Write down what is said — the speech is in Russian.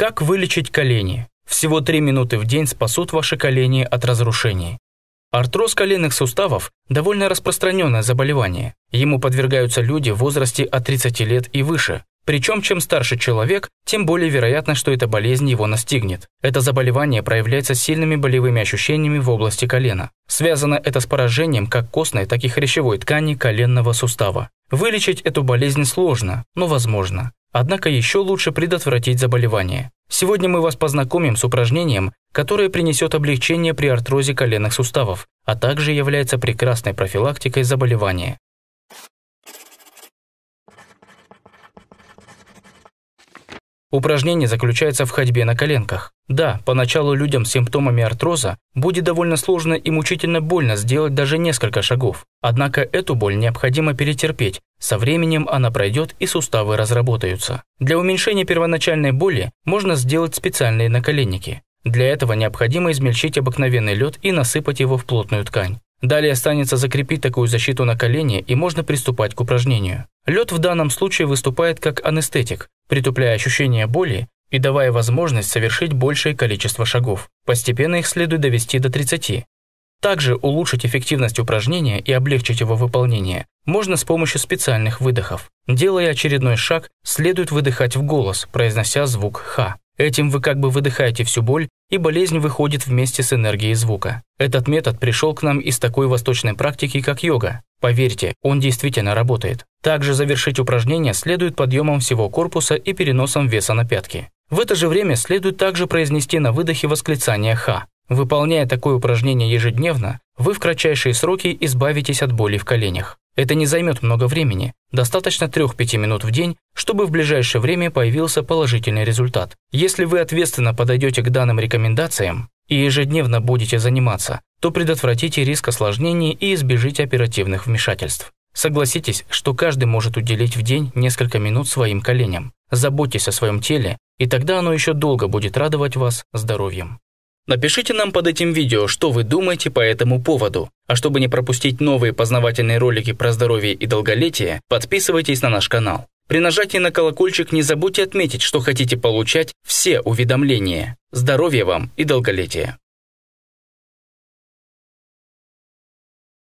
Как вылечить колени? Всего 3 минуты в день спасут ваши колени от разрушений. Артроз коленных суставов – довольно распространенное заболевание. Ему подвергаются люди в возрасте от 30 лет и выше. Причем, чем старше человек, тем более вероятно, что эта болезнь его настигнет. Это заболевание проявляется сильными болевыми ощущениями в области колена. Связано это с поражением как костной, так и хрящевой ткани коленного сустава. Вылечить эту болезнь сложно, но возможно. Однако еще лучше предотвратить заболевание. Сегодня мы вас познакомим с упражнением, которое принесет облегчение при артрозе коленных суставов, а также является прекрасной профилактикой заболевания. Упражнение заключается в ходьбе на коленках. Да, поначалу людям с симптомами артроза будет довольно сложно и мучительно больно сделать даже несколько шагов. Однако эту боль необходимо перетерпеть. Со временем она пройдет и суставы разработаются. Для уменьшения первоначальной боли можно сделать специальные наколенники. Для этого необходимо измельчить обыкновенный лед и насыпать его в плотную ткань. Далее останется закрепить такую защиту на колени и можно приступать к упражнению. Лед в данном случае выступает как анестетик, притупляя ощущение боли и давая возможность совершить большее количество шагов. Постепенно их следует довести до 30. Также улучшить эффективность упражнения и облегчить его выполнение можно с помощью специальных выдохов. Делая очередной шаг, следует выдыхать в голос, произнося звук «Х». Этим вы как бы выдыхаете всю боль, и болезнь выходит вместе с энергией звука. Этот метод пришел к нам из такой восточной практики, как йога. Поверьте, он действительно работает. Также завершить упражнение следует подъемом всего корпуса и переносом веса на пятки. В это же время следует также произнести на выдохе восклицание «Ха». Выполняя такое упражнение ежедневно, вы в кратчайшие сроки избавитесь от боли в коленях. Это не займет много времени, достаточно 3-5 минут в день, чтобы в ближайшее время появился положительный результат. Если вы ответственно подойдете к данным рекомендациям и ежедневно будете заниматься, то предотвратите риск осложнений и избежите оперативных вмешательств. Согласитесь, что каждый может уделить в день несколько минут своим коленям. Заботьтесь о своем теле, и тогда оно еще долго будет радовать вас здоровьем. Напишите нам под этим видео, что вы думаете по этому поводу. А чтобы не пропустить новые познавательные ролики про здоровье и долголетие, подписывайтесь на наш канал. При нажатии на колокольчик не забудьте отметить, что хотите получать все уведомления. Здоровья вам и долголетия!